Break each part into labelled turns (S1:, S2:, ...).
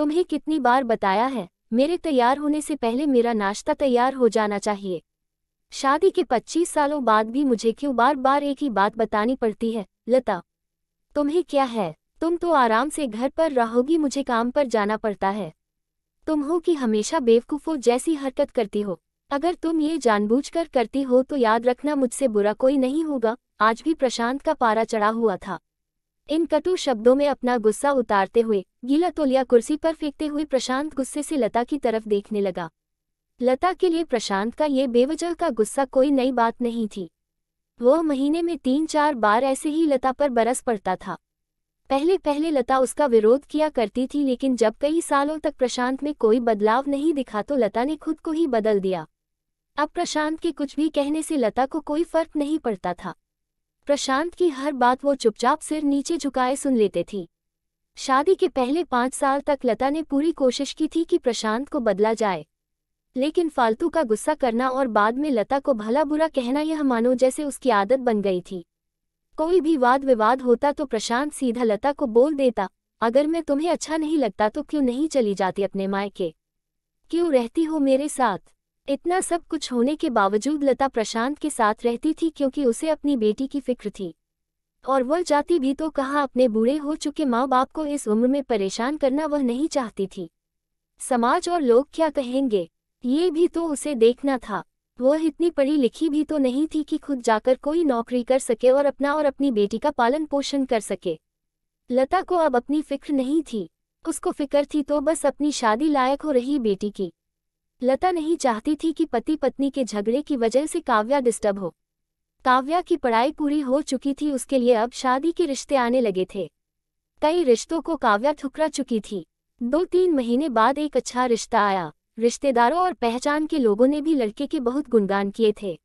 S1: तुम्हें कितनी बार बताया है मेरे तैयार होने से पहले मेरा नाश्ता तैयार हो जाना चाहिए शादी के 25 सालों बाद भी मुझे क्यों बार बार एक ही बात बतानी पड़ती है लता तुम्हें क्या है तुम तो आराम से घर पर रहोगी मुझे काम पर जाना पड़ता है तुम हो कि हमेशा बेवकूफ़ों जैसी हरकत करती हो अगर तुम ये जानबूझकर करती हो तो याद रखना मुझसे बुरा कोई नहीं होगा आज भी प्रशांत का पारा चढ़ा हुआ था इन कटु शब्दों में अपना गुस्सा उतारते हुए गीला तोलिया कुर्सी पर फेंकते हुए प्रशांत गुस्से से लता की तरफ देखने लगा लता के लिए प्रशांत का ये बेवजह का गुस्सा कोई नई बात नहीं थी वह महीने में तीन चार बार ऐसे ही लता पर बरस पड़ता था पहले पहले लता उसका विरोध किया करती थी लेकिन जब कई सालों तक प्रशांत में कोई बदलाव नहीं दिखा तो लता ने खुद को ही बदल दिया अब प्रशांत के कुछ भी कहने से लता को कोई फर्क नहीं पड़ता था प्रशांत की हर बात वो चुपचाप सिर नीचे झुकाए सुन लेते थी शादी के पहले पाँच साल तक लता ने पूरी कोशिश की थी कि प्रशांत को बदला जाए लेकिन फालतू का गुस्सा करना और बाद में लता को भला बुरा कहना यह मानो जैसे उसकी आदत बन गई थी कोई भी वाद विवाद होता तो प्रशांत सीधा लता को बोल देता अगर मैं तुम्हें अच्छा नहीं लगता तो क्यों नहीं चली जाती अपने मायके क्यों रहती हो मेरे साथ इतना सब कुछ होने के बावजूद लता प्रशांत के साथ रहती थी क्योंकि उसे अपनी बेटी की फिक्र थी और वह जाती भी तो कहा अपने बूढ़े हो चुके माँ बाप को इस उम्र में परेशान करना वह नहीं चाहती थी समाज और लोग क्या कहेंगे ये भी तो उसे देखना था वह इतनी पढ़ी लिखी भी तो नहीं थी कि खुद जाकर कोई नौकरी कर सके और अपना और अपनी बेटी का पालन पोषण कर सके लता को अब अपनी फिक्र नहीं थी उसको फिक्र थी तो बस अपनी शादी लायक हो रही बेटी की लता नहीं चाहती थी कि पति पत्नी के झगड़े की वजह से काव्या डिस्टर्ब हो काव्या की पढ़ाई पूरी हो चुकी थी उसके लिए अब शादी के रिश्ते आने लगे थे कई रिश्तों को काव्या ठुकरा चुकी थी दो तीन महीने बाद एक अच्छा रिश्ता आया रिश्तेदारों और पहचान के लोगों ने भी लड़के के बहुत गुणगान किए थे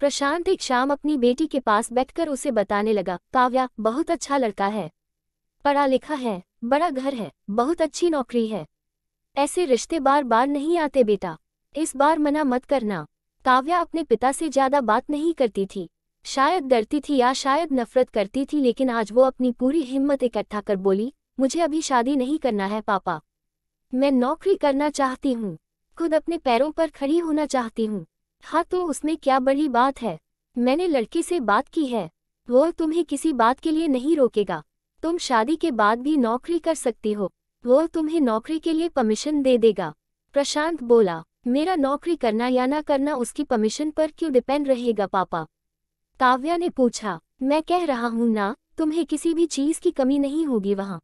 S1: प्रशांत एक शाम अपनी बेटी के पास बैठकर उसे बताने लगा काव्या बहुत अच्छा लड़का है पढ़ा लिखा है बड़ा घर है बहुत अच्छी नौकरी है ऐसे रिश्ते बार बार नहीं आते बेटा इस बार मना मत करना काव्या अपने पिता से ज्यादा बात नहीं करती थी शायद डरती थी या शायद नफरत करती थी लेकिन आज वो अपनी पूरी हिम्मत इकट्ठा कर बोली मुझे अभी शादी नहीं करना है पापा मैं नौकरी करना चाहती हूँ खुद अपने पैरों पर खड़ी होना चाहती हूँ हाँ तो उसमें क्या बड़ी बात है मैंने लड़के से बात की है वो तुम्हें किसी बात के लिए नहीं रोकेगा तुम शादी के बाद भी नौकरी कर सकती हो वो तुम्हें नौकरी के लिए परमिशन दे देगा प्रशांत बोला मेरा नौकरी करना या ना करना उसकी परमिशन पर क्यों डिपेंड रहेगा पापा काव्या ने पूछा मैं कह रहा हूँ ना तुम्हें किसी भी चीज की कमी नहीं होगी वहाँ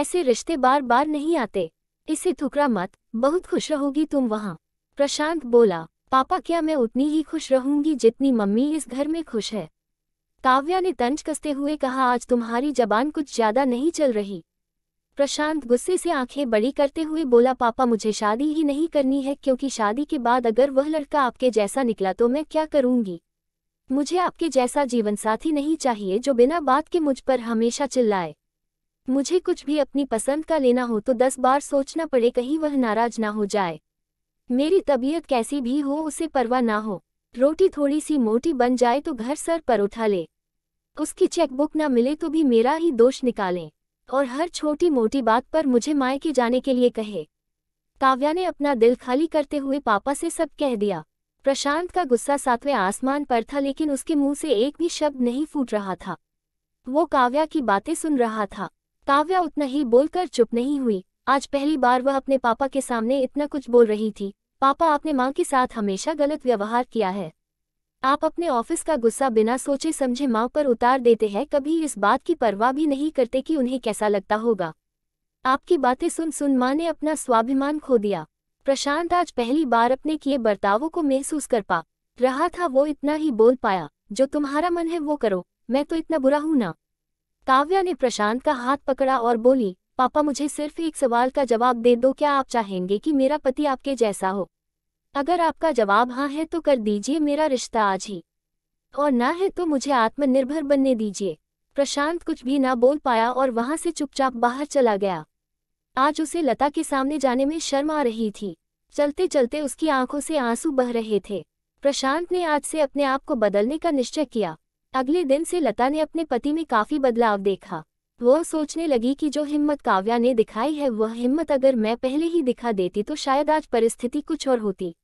S1: ऐसे रिश्ते बार बार नहीं आते इसे ठुकरा मत बहुत खुश रहोगी तुम वहाँ प्रशांत बोला पापा क्या मैं उतनी ही खुश रहूंगी जितनी मम्मी इस घर में खुश है काव्या ने तंज कसते हुए कहा आज तुम्हारी जबान कुछ ज्यादा नहीं चल रही प्रशांत गुस्से से आंखें बड़ी करते हुए बोला पापा मुझे शादी ही नहीं करनी है क्योंकि शादी के बाद अगर वह लड़का आपके जैसा निकला तो मैं क्या करूंगी मुझे आपके जैसा जीवनसाथी नहीं चाहिए जो बिना बात के मुझ पर हमेशा चिल्लाए मुझे कुछ भी अपनी पसंद का लेना हो तो दस बार सोचना पड़े कहीं वह नाराज ना हो जाए मेरी तबीयत कैसी भी हो उसे परवाह ना हो रोटी थोड़ी सी मोटी बन जाए तो घर सर पर उठा ले उसकी चेकबुक ना मिले तो भी मेरा ही दोष निकालें और हर छोटी मोटी बात पर मुझे मायके जाने के लिए कहे काव्या ने अपना दिल खाली करते हुए पापा से सब कह दिया प्रशांत का गुस्सा सातवें आसमान पर था लेकिन उसके मुंह से एक भी शब्द नहीं फूट रहा था वो काव्या की बातें सुन रहा था काव्या उतना ही बोलकर चुप नहीं हुई आज पहली बार वह अपने पापा के सामने इतना कुछ बोल रही थी पापा आपने माँ के साथ हमेशा गलत व्यवहार किया है आप अपने ऑफिस का गुस्सा बिना सोचे समझे माँ पर उतार देते हैं कभी इस बात की परवाह भी नहीं करते कि उन्हें कैसा लगता होगा आपकी बातें सुन सुन माँ ने अपना स्वाभिमान खो दिया प्रशांत आज पहली बार अपने किए बर्तावों को महसूस कर पा रहा था वो इतना ही बोल पाया जो तुम्हारा मन है वो करो मैं तो इतना बुरा हूं ना काव्या ने प्रशांत का हाथ पकड़ा और बोली पापा मुझे सिर्फ एक सवाल का जवाब दे दो क्या आप चाहेंगे कि मेरा पति आपके जैसा हो अगर आपका जवाब हाँ है तो कर दीजिए मेरा रिश्ता आज ही और ना है तो मुझे आत्मनिर्भर बनने दीजिए प्रशांत कुछ भी ना बोल पाया और वहां से चुपचाप बाहर चला गया आज उसे लता के सामने जाने में शर्म आ रही थी चलते चलते उसकी आंखों से आंसू बह रहे थे प्रशांत ने आज से अपने आप को बदलने का निश्चय किया अगले दिन से लता ने अपने पति में काफी बदलाव देखा वह सोचने लगी कि जो हिम्मत काव्या ने दिखाई है वह हिम्मत अगर मैं पहले ही दिखा देती तो शायद आज परिस्थिति कुछ और होती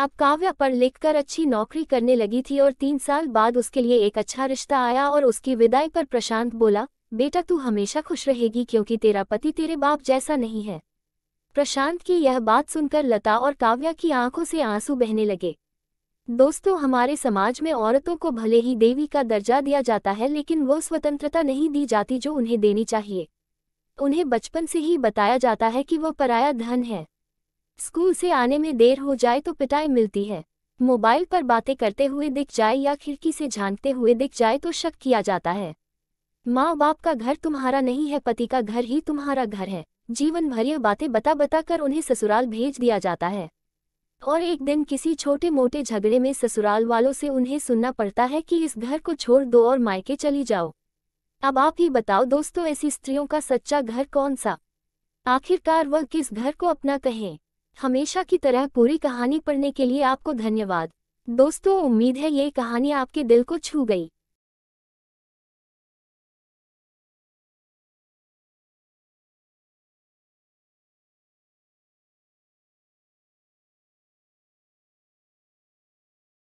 S1: अब काव्या पढ़ लिखकर अच्छी नौकरी करने लगी थी और तीन साल बाद उसके लिए एक अच्छा रिश्ता आया और उसकी विदाई पर प्रशांत बोला बेटा तू हमेशा खुश रहेगी क्योंकि तेरा पति तेरे बाप जैसा नहीं है प्रशांत की यह बात सुनकर लता और काव्या की आंखों से आंसू बहने लगे दोस्तों हमारे समाज में औरतों को भले ही देवी का दर्जा दिया जाता है लेकिन वो स्वतंत्रता नहीं दी जाती जो उन्हें देनी चाहिए उन्हें बचपन से ही बताया जाता है कि वो पराया धन है स्कूल से आने में देर हो जाए तो पिटाई मिलती है मोबाइल पर बातें करते हुए दिख जाए या खिड़की से झांकते हुए दिख जाए तो शक किया जाता है माँ बाप का घर तुम्हारा नहीं है पति का घर ही तुम्हारा घर है जीवन भर यह बातें बता बता कर उन्हें ससुराल भेज दिया जाता है और एक दिन किसी छोटे मोटे झगड़े में ससुराल वालों से उन्हें सुनना पड़ता है कि इस घर को छोड़ दो और मायके चली जाओ अब आप ही बताओ दोस्तों ऐसी स्त्रियों का सच्चा घर कौन सा आखिरकार वह किस घर को अपना कहें हमेशा की तरह पूरी कहानी पढ़ने के लिए आपको धन्यवाद दोस्तों उम्मीद है ये कहानी आपके दिल को छू गई